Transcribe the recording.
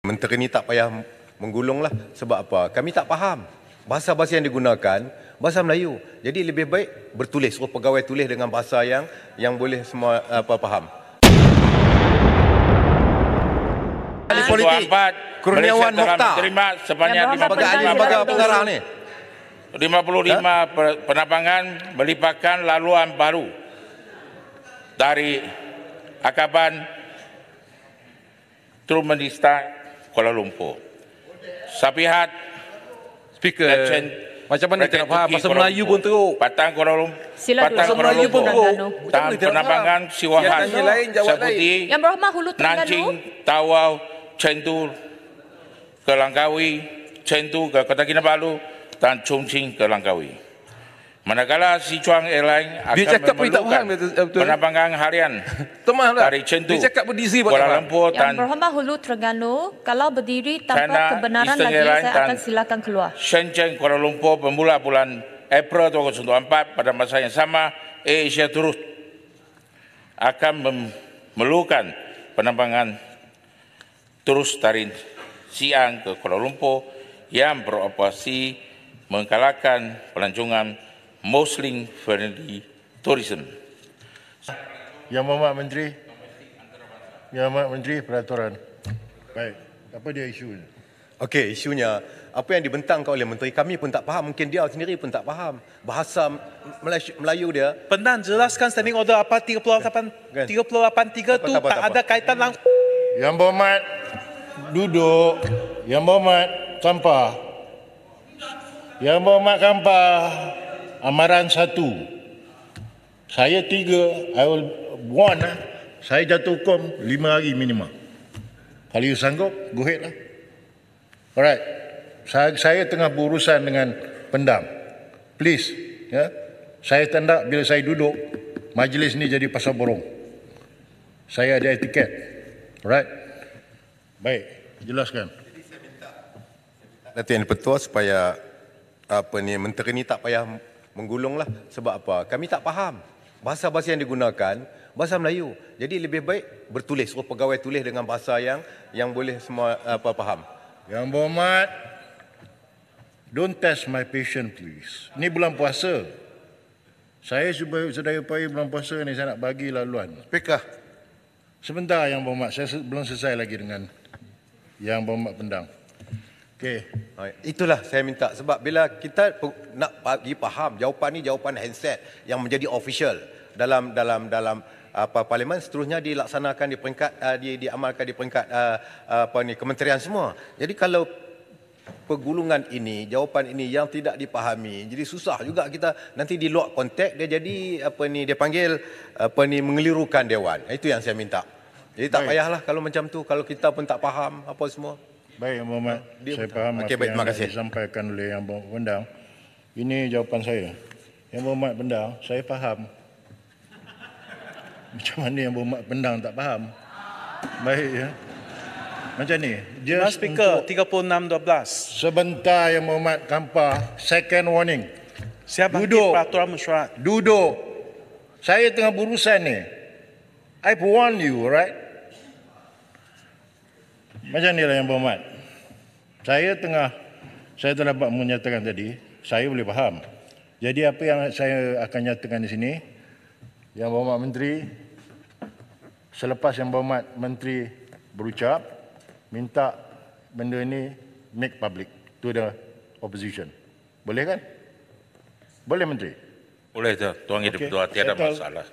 Menteri ni tak payah menggulung lah sebab apa? Kami tak faham bahasa-bahasa yang digunakan bahasa Melayu. Jadi lebih baik bertulis, suruh oh, pegawai tulis dengan bahasa yang yang boleh semua apa faham. Ahli politik Ahmad Kurniawan Mokhtar terima sebanyak ya, 55 pegawai pengarah ni. 55 penambangan melipatkan laluan baru dari Akaban Trumanista. Kuala Lumpur. Sapihat speaker Lachen, macam mana kita nak faham bahasa Melayu pun teruk. Patang Kuala Lumpur. Patang Kuala Lumpur Tan penambangan lah. Siwahan. Yang lain jawab lain. Yang berhormat Hulu Terengganu. Nanjing, Tawau, Cendur, Kelangkawi, Cendur ke Kota Kinabalu dan Chongqing ke Langkawi. Manakala si Chuang Airline akan eh, lah. dia cakap memerlukan penerbangan harian Temahlah. dari Chengdu, dia Kuala Lumpur dan Yang berhormat Hulu Terengganu, kalau berdiri tanpa China, kebenaran Eastern lagi, Airline saya akan silakan keluar. Shenzhen, Kuala Lumpur bermula bulan April 2024 pada masa yang sama, Asia turut akan memerlukan penerbangan terus dari siang ke Kuala Lumpur yang beroperasi mengkalahkan pelancongan Muslim friendly tourism. Yang Mohd Menteri. Yang Mohd Menteri Peraturan. Baik. Apa dia isu ni? Okey, isunya apa yang dibentangkan oleh menteri kami pun tak faham, mungkin dia sendiri pun tak faham bahasa Melayu dia. Pendan jelaskan standing order apa 38 383 kan? tu tak ada kaitan langsung. Yang berhormat duduk. Yang berhormat Kampar. Yang berhormat Kampar amaran satu saya tiga I will one lah, saya jatuh hukum lima hari minima kalau you sanggup go ahead lah alright saya, saya tengah berurusan dengan pendam please ya saya tanda bila saya duduk majlis ni jadi pasal borong saya ada etiket alright baik jelaskan Latihan Pertua supaya apa ni menteri ni tak payah Menggulung lah sebab apa? Kami tak faham bahasa-bahasa yang digunakan bahasa Melayu. Jadi lebih baik bertulis suruh oh, pegawai tulis dengan bahasa yang yang boleh semua apa faham. Yang berhormat Don't test my patience please. Ini bulan puasa. Saya sudah sedaya upaya bulan puasa ni saya nak bagi laluan. Pekah. Sebentar yang berhormat saya belum selesai lagi dengan yang berhormat pendang. Okey. Itulah saya minta sebab bila kita nak bagi faham jawapan ni jawapan handset yang menjadi official dalam dalam dalam apa parlimen seterusnya dilaksanakan di peringkat uh, di diamalkan di peringkat uh, apa ni kementerian semua. Jadi kalau pergulungan ini jawapan ini yang tidak dipahami jadi susah juga kita nanti di luar konteks dia jadi apa ni dia panggil apa ni mengelirukan dewan. Itu yang saya minta. Jadi tak Baik. payahlah kalau macam tu kalau kita pun tak faham apa semua. Baik, yang Mat. Dia saya faham okay, apa baik, yang kasih. disampaikan oleh yang Abang Bendang. Ini jawapan saya. Yang Abang Bendang saya faham. Macam mana yang Abang Bendang tak faham? Baik, ya. Macam ni. Just Mas Speaker, 36.12. Sebentar yang Muhammad Kampar, second warning. Siapa duduk. peraturan mesyuarat. Duduk. Saya tengah berurusan ni. I've warned you, right? Macam ni lah yang Muhammad saya tengah saya telah dapat menyatakan tadi saya boleh faham jadi apa yang saya akan nyatakan di sini yang berhormat menteri selepas yang berhormat menteri berucap minta benda ini make public to the opposition boleh kan boleh menteri boleh tu hidup okay. ibu tiada masalah